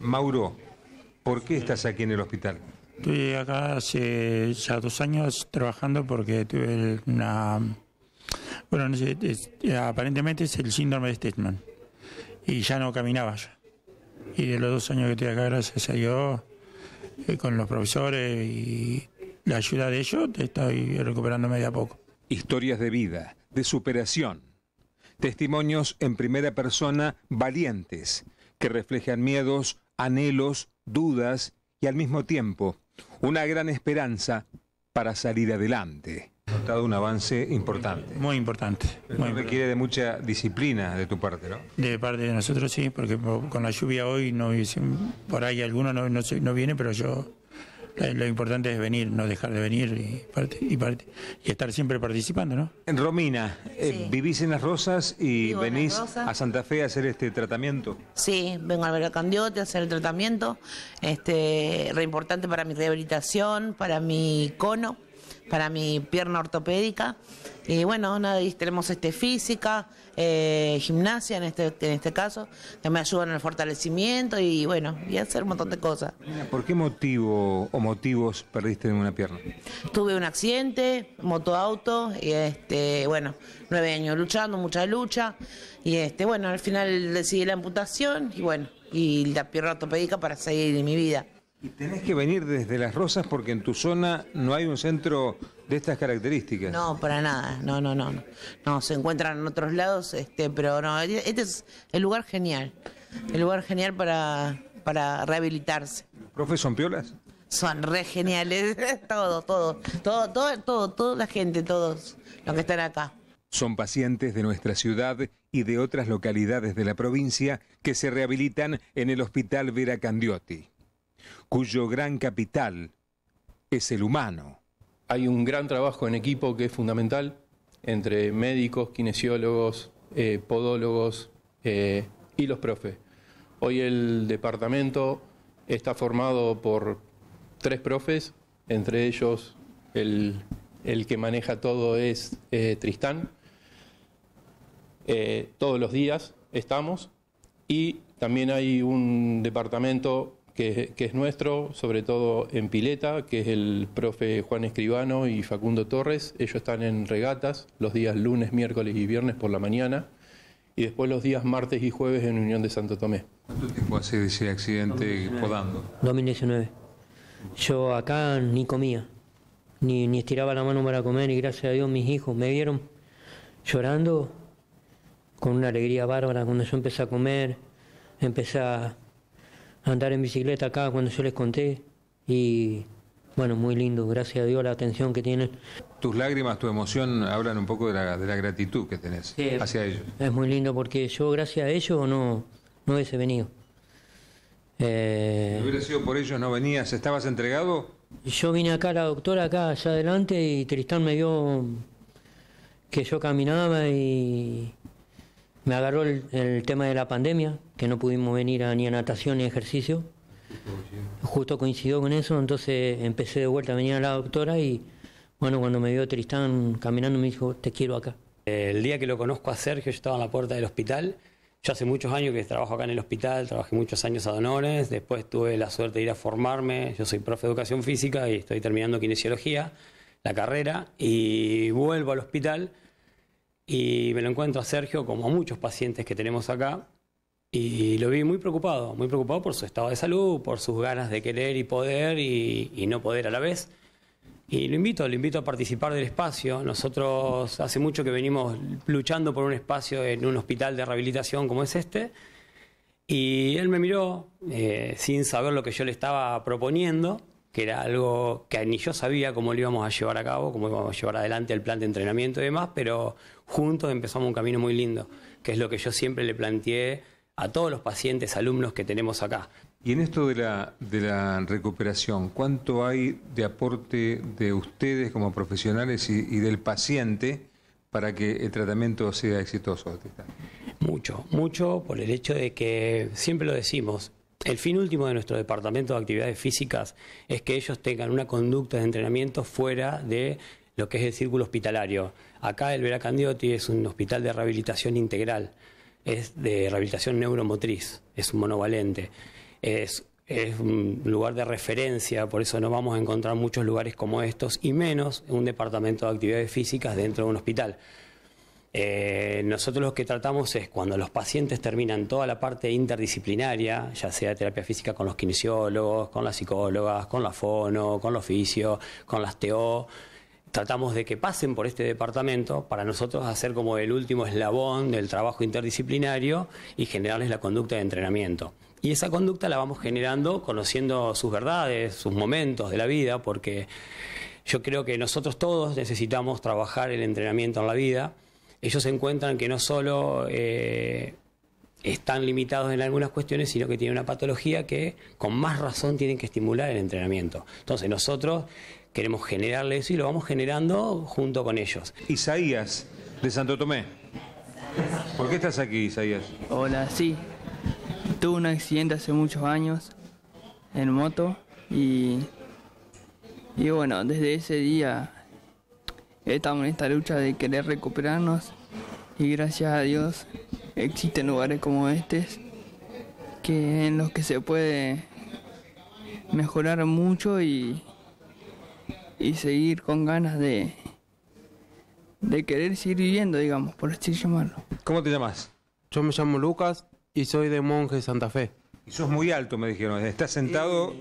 Mauro, ¿por qué estás aquí en el hospital? Estoy acá hace ya dos años trabajando porque tuve una... Bueno, aparentemente es el síndrome de Stettman Y ya no caminaba ya Y de los dos años que estoy acá, gracias a Dios, eh, con los profesores y la ayuda de ellos, estoy recuperándome de a poco. Historias de vida, de superación. Testimonios en primera persona valientes que reflejan miedos, anhelos, dudas y al mismo tiempo una gran esperanza para salir adelante. Notado un avance importante. Muy importante. requiere de mucha disciplina de tu parte, ¿no? De parte de nosotros sí, porque con la lluvia hoy no por ahí alguno no, no viene, pero yo lo importante es venir, no dejar de venir y, estar siempre participando, ¿no? Romina, eh, vivís en Las Rosas y venís a Santa Fe a hacer este tratamiento. Sí, vengo al candiote a hacer el tratamiento, este, re importante para mi rehabilitación, para mi cono, para mi pierna ortopédica y bueno, nada, tenemos este física, eh, gimnasia en este, en este caso, que me ayudan en el fortalecimiento y bueno, y hacer un montón de cosas. ¿Por qué motivo o motivos perdiste una pierna? Tuve un accidente, motoauto, y este, bueno, nueve años luchando, mucha lucha, y este, bueno, al final decidí la amputación y bueno, y la pierna ortopédica para seguir mi vida. Y tenés que venir desde Las Rosas porque en tu zona no hay un centro de estas características. No, para nada. No, no, no. No, se encuentran en otros lados, este, pero no, e-, este es el lugar genial. El lugar genial para, para rehabilitarse. ¿Los profes son piolas? Son re geniales. todo, todo, todo, todo, todo, toda la gente, todos los que están acá. Son pacientes de nuestra ciudad y de otras localidades de la provincia que se rehabilitan en el Hospital Vera Candioti cuyo gran capital es el humano. Hay un gran trabajo en equipo que es fundamental entre médicos, kinesiólogos, eh, podólogos eh, y los profes. Hoy el departamento está formado por tres profes, entre ellos el, que maneja todo es eh, Tristán. todos los días estamos y también hay un departamento que, es nuestro, sobre todo en pileta, que es el profe Juan Escribano y Facundo Torres. Ellos están en regatas los días lunes, miércoles y viernes por la mañana. Y después los días martes y jueves en Unión de Santo Tomé. ¿Cuánto tiempo hace ese accidente podando? 2019. Yo acá ni comía, ni, ni estiraba la mano para comer, y gracias a Dios mis hijos me vieron llorando con una alegría bárbara cuando yo empecé a comer, empecé a, andar en bicicleta acá cuando yo les conté y bueno, muy lindo, gracias a Dios la atención que tienen. Tus lágrimas, tu emoción hablan un poco de la, de la gratitud que tenés hacia ellos. Es muy lindo porque yo gracias a ellos no, no hubiese venido. Eh, hubiera sido por ellos no venías, ¿estabas entregado? Yo vine acá, la doctora acá allá adelante y Tristán me vio que yo caminaba y, me agarró el, tema de la pandemia, que no pudimos venir ni a natación ni a ejercicio. Justo coincidió con eso, entonces empecé de vuelta a venir a la doctora y bueno, cuando me vio Tristán caminando me dijo, te quiero acá. El día que lo conozco a Sergio, yo estaba en la puerta del hospital. Yo hace muchos años que trabajo acá en el hospital, trabajé muchos años a donores, después tuve la suerte de ir a formarme, yo soy profe de educación física y estoy terminando kinesiología, la carrera, y vuelvo al hospital y me lo encuentro a Sergio, como a muchos pacientes que tenemos acá, y lo vi muy preocupado, muy preocupado por su estado de salud, por sus ganas de querer y poder y, no poder a la vez. Y lo invito, lo invito a participar del espacio. Nosotros hace mucho que venimos luchando por un espacio en un hospital de rehabilitación como es este. Y él me miró eh, sin saber lo que yo le estaba proponiendo que era algo que ni yo sabía cómo lo íbamos a llevar a cabo, cómo íbamos a llevar adelante el plan de entrenamiento y demás, pero juntos empezamos un camino muy lindo, que es lo que yo siempre le planteé a todos los pacientes, alumnos que tenemos acá. Y en esto de la, recuperación, ¿cuánto hay de aporte de ustedes como profesionales y, y del paciente para que el tratamiento sea exitoso? Mucho, mucho por el hecho de que siempre lo decimos, el fin último de nuestro departamento de actividades físicas es que ellos tengan una conducta de entrenamiento fuera de lo que es el círculo hospitalario. Acá el Veracandioti es un hospital de rehabilitación integral, es de rehabilitación neuromotriz, es un monovalente, es un lugar de referencia, por eso no vamos a encontrar muchos lugares como estos y menos un departamento de actividades físicas dentro de un hospital. Eh, nosotros lo que tratamos es cuando los pacientes terminan toda la parte interdisciplinaria, ya sea terapia física con los kinesiólogos, con las psicólogas, con la fono, con los fisios, con las TO, tratamos de que pasen por este departamento para nosotros hacer como el último eslabón del trabajo interdisciplinario y generarles la conducta de entrenamiento. Y esa conducta la vamos generando conociendo sus verdades, sus momentos de la vida, porque yo creo que nosotros todos necesitamos trabajar el entrenamiento en la vida ellos encuentran que no solo eh, están limitados en algunas cuestiones, sino que tienen una patología que con más razón tienen que estimular el entrenamiento. Entonces nosotros queremos generarle eso y lo vamos generando junto con ellos. Isaías, de Santo Tomé. ¿Por qué estás aquí, Isaías? Hola, sí. Tuve un accidente hace muchos años en moto y, y bueno, desde ese día estamos en esta lucha de querer recuperarnos y gracias a Dios existen lugares como este que en los que se puede mejorar mucho y, y seguir con ganas de, de querer seguir viviendo, digamos, por así llamarlo. ¿Cómo te llamas? Yo me llamo Lucas y soy de Monje Santa Fe. Y sos muy alto, me dijeron. Estás sentado,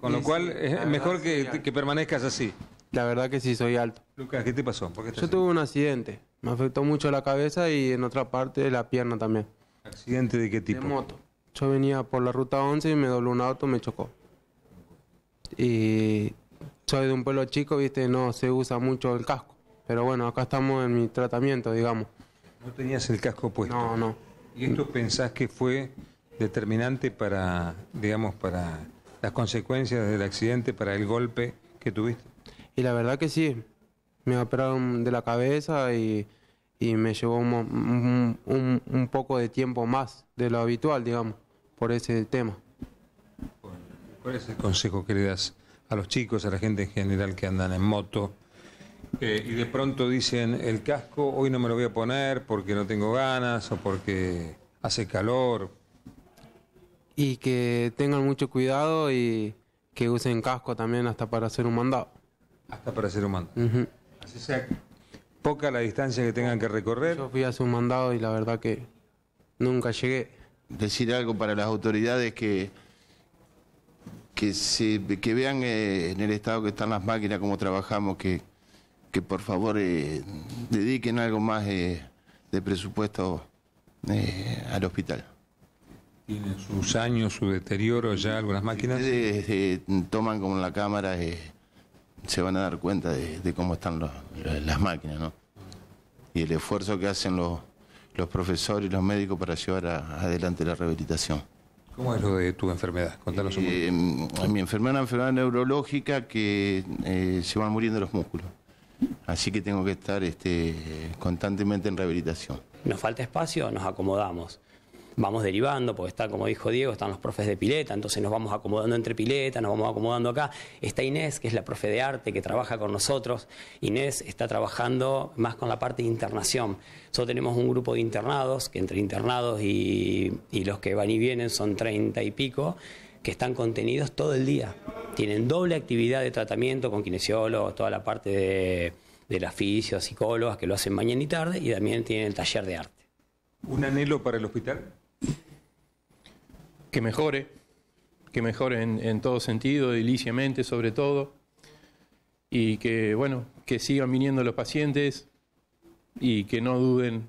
con lo cual es mejor que, que permanezcas así. La verdad que sí, soy alto. Lucas, ¿qué te pasó? ¿Por Yo tuve un accidente. Me afectó mucho la cabeza y en otra parte la pierna también. ¿Accidente de qué tipo? De moto. Yo venía por la ruta 11 y me dobló un auto, me chocó. Y soy de un pueblo chico, viste, no se usa mucho el casco. Pero bueno, acá estamos en mi tratamiento, digamos. ¿No tenías el casco puesto? No, no. ¿Y esto pensás que fue determinante para, digamos, para las consecuencias del accidente, para el golpe que tuviste? Y la verdad que sí, me operaron de la cabeza y, me llevó un, poco de tiempo más de lo habitual, digamos, por ese tema. ¿Cuál es el consejo queridas, a los chicos, a la gente en general que andan en moto eh, y de pronto dicen, el casco hoy no me lo voy a poner porque no tengo ganas o porque hace calor? Y que tengan mucho cuidado y que usen casco también hasta para hacer un mandado hasta para ser humano. Así sea poca la distancia que tengan que recorrer. Yo fui a su mandado y la verdad que nunca llegué. Decir algo para las autoridades que que vean eh, en el estado que están las máquinas cómo trabajamos que que por favor eh, dediquen algo más eh, de presupuesto al hospital. ¿Tienen sus años, su deterioro ya algunas máquinas? Ustedes toman como la cámara se van a dar cuenta de, cómo están las máquinas, ¿no? Y el esfuerzo que hacen los, profesores y los médicos para llevar adelante la rehabilitación. ¿Cómo es lo de tu enfermedad? Contanos un poco. Eh, mm, mi enfermedad es una enfermedad neurológica que eh, se van muriendo los músculos. Así que tengo que estar este, constantemente en rehabilitación. Nos falta espacio, nos acomodamos vamos derivando, porque están, como dijo Diego, están los profes de pileta, entonces nos vamos acomodando entre pileta, nos vamos acomodando acá. Está Inés, que es la profe de arte, que trabaja con nosotros. Inés está trabajando más con la parte de internación. Nosotros tenemos un grupo de internados, que entre internados y, los que van y vienen son treinta y pico, que están contenidos todo el día. Tienen doble actividad de tratamiento con kinesiólogos, toda la parte de, de la fisio, psicólogas, que lo hacen mañana y tarde, y también tienen el taller de arte. ¿Un anhelo para el hospital? que mejore, que mejore en, todo sentido, ilíciamente sobre todo, y que, bueno, que sigan viniendo los pacientes y que no duden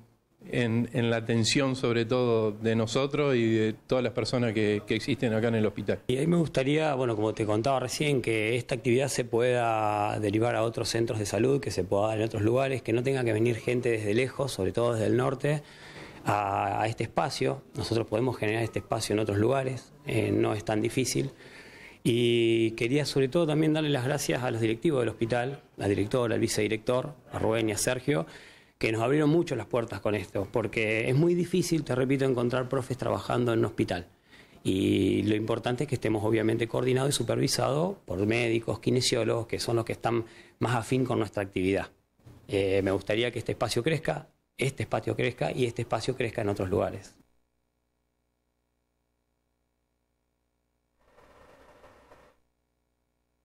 en, la atención sobre todo de nosotros y de todas las personas que, existen acá en el hospital. Y ahí me gustaría, bueno, como te contaba recién, que esta actividad se pueda derivar a otros centros de salud, que se pueda dar en otros lugares, que no tenga que venir gente desde lejos, sobre todo desde el norte, a, este espacio. Nosotros podemos generar este espacio en otros lugares, eh, no es tan difícil. Y quería sobre todo también darle las gracias a los directivos del hospital, la directora, al vicedirector, a Rubén y a Sergio, que nos abrieron mucho las puertas con esto, porque es muy difícil, te repito, encontrar profes trabajando en un hospital. Y lo importante es que estemos obviamente coordinados y supervisados por médicos, kinesiólogos, que son los que están más afín con nuestra actividad. Eh, me gustaría que este espacio crezca, este espacio crezca y este espacio crezca en otros lugares.